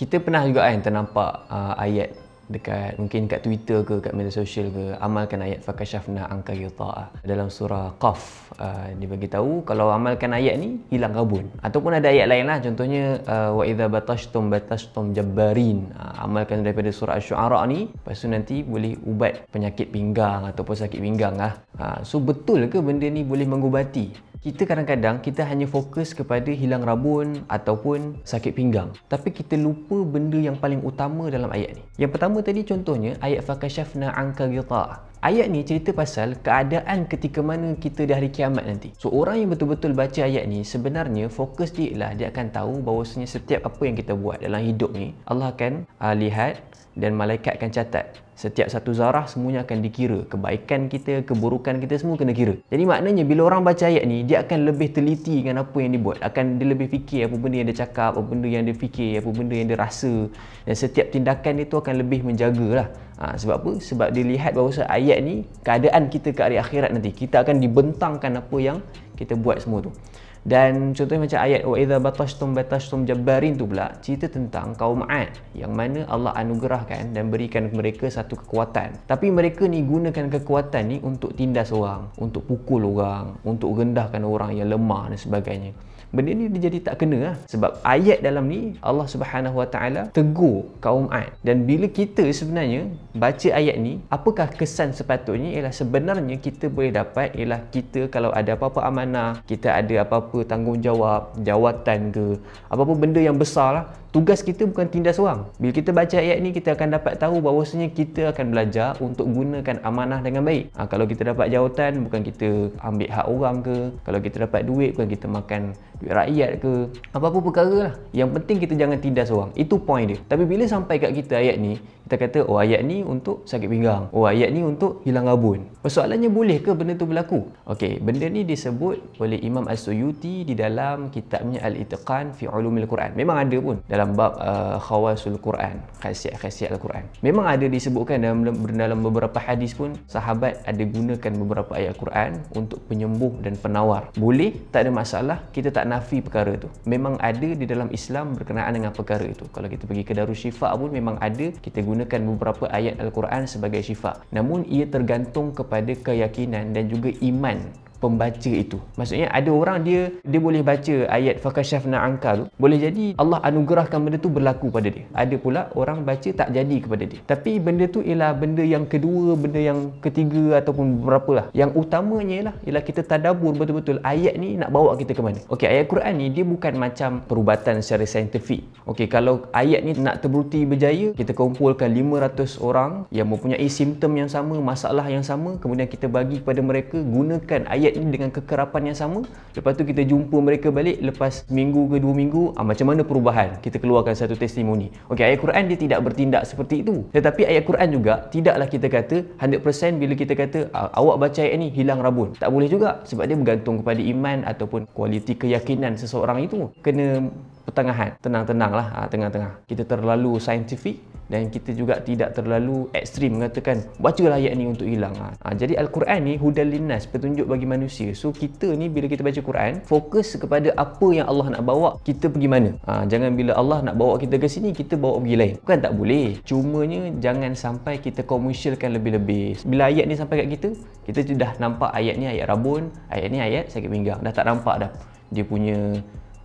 kita pernah juga kan ternampak uh, ayat dekat mungkin kat Twitter ke kat media sosial ke amalkan ayat fakashafna angka yutaah dalam surah Qaf uh, dia bagi tahu kalau amalkan ayat ni hilang kabun ataupun ada ayat lain lah contohnya uh, wa idha batashtum batashtum jabbarin uh, amalkan daripada surah syuara ni lepas tu nanti boleh ubat penyakit pinggang ataupun sakit pinggang lah uh, so betul ke benda ni boleh mengubati kita kadang-kadang kita hanya fokus kepada hilang rabun ataupun sakit pinggang. Tapi kita lupa benda yang paling utama dalam ayat ni. Yang pertama tadi contohnya ayat fakashafna anka ghita. Ayat ni cerita pasal keadaan ketika mana kita di hari kiamat nanti. So orang yang betul-betul baca ayat ni sebenarnya fokus dia ialah dia akan tahu bahawasanya setiap apa yang kita buat dalam hidup ni Allah akan uh, lihat dan malaikat akan catat setiap satu zarah semuanya akan dikira kebaikan kita keburukan kita semua kena kira jadi maknanya bila orang baca ayat ni dia akan lebih teliti dengan apa yang dia buat akan dia lebih fikir apa benda yang dia cakap apa benda yang dia fikir apa benda yang dia rasa dan setiap tindakan dia tu akan lebih menjagalah ha, sebab apa? sebab dia lihat bahawa ayat ni keadaan kita ke hari akhirat nanti kita akan dibentangkan apa yang kita buat semua tu dan contohnya macam ayat wa idza batashtum batashtum jabbarin tu pula cerita tentang kaum 'ad yang mana Allah anugerahkan dan berikan mereka satu satu kekuatan tapi mereka ni gunakan kekuatan ni untuk tindas orang untuk pukul orang untuk rendahkan orang yang lemah dan sebagainya benda ni dia jadi tak kena lah. sebab ayat dalam ni Allah Subhanahu Wa Taala tegur kaum Ad dan bila kita sebenarnya baca ayat ni apakah kesan sepatutnya ialah sebenarnya kita boleh dapat ialah kita kalau ada apa-apa amanah kita ada apa-apa tanggungjawab jawatan ke apa-apa benda yang besar lah tugas kita bukan tindas orang bila kita baca ayat ni kita akan dapat tahu bahawasanya kita akan belajar untuk gunakan amanah dengan baik ha, kalau kita dapat jawatan bukan kita ambil hak orang ke kalau kita dapat duit bukan kita makan duit rakyat ke apa-apa perkara lah yang penting kita jangan tindas orang itu point dia tapi bila sampai kat kita ayat ni kita kata oh ayat ni untuk sakit pinggang oh ayat ni untuk hilang rabun persoalannya boleh ke benda tu berlaku ok benda ni disebut oleh Imam As-Suyuti di dalam kitabnya Al-Itqan fi Ulumil Quran memang ada pun dalam dalam bab uh, khawasul Quran khasiat-khasiat Al-Quran memang ada disebutkan dalam, dalam beberapa hadis pun sahabat ada gunakan beberapa ayat Quran untuk penyembuh dan penawar boleh tak ada masalah kita tak nafi perkara itu memang ada di dalam Islam berkenaan dengan perkara itu kalau kita pergi ke Darul Syifa pun memang ada kita gunakan beberapa ayat Al-Quran sebagai syifa namun ia tergantung kepada keyakinan dan juga iman pembaca itu. Maksudnya ada orang dia dia boleh baca ayat fakashafna anka tu. Boleh jadi Allah anugerahkan benda tu berlaku pada dia. Ada pula orang baca tak jadi kepada dia. Tapi benda tu ialah benda yang kedua, benda yang ketiga ataupun berapa lah. Yang utamanya ialah, ialah kita tadabur betul-betul ayat ni nak bawa kita ke mana. Okey, ayat Quran ni dia bukan macam perubatan secara saintifik. Okey, kalau ayat ni nak terbukti berjaya, kita kumpulkan 500 orang yang mempunyai simptom yang sama, masalah yang sama, kemudian kita bagi kepada mereka gunakan ayat target ni dengan kekerapan yang sama lepas tu kita jumpa mereka balik lepas minggu ke dua minggu ha, macam mana perubahan kita keluarkan satu testimoni Okey, ayat Quran dia tidak bertindak seperti itu tetapi ayat Quran juga tidaklah kita kata 100% bila kita kata ah, awak baca ayat ni hilang rabun tak boleh juga sebab dia bergantung kepada iman ataupun kualiti keyakinan seseorang itu kena pertengahan tenang-tenang lah ha, tengah-tengah kita terlalu saintifik dan kita juga tidak terlalu ekstrim mengatakan bacalah ayat ni untuk hilang ha. Ha, jadi Al-Quran ni hudal linnas petunjuk bagi manusia so kita ni bila kita baca Quran fokus kepada apa yang Allah nak bawa kita pergi mana ha, jangan bila Allah nak bawa kita ke sini kita bawa pergi lain bukan tak boleh cumanya jangan sampai kita komersialkan lebih-lebih bila ayat ni sampai kat kita kita sudah nampak ayat ni ayat rabun ayat ni ayat sakit pinggang dah tak nampak dah dia punya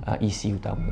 uh, isi e utama.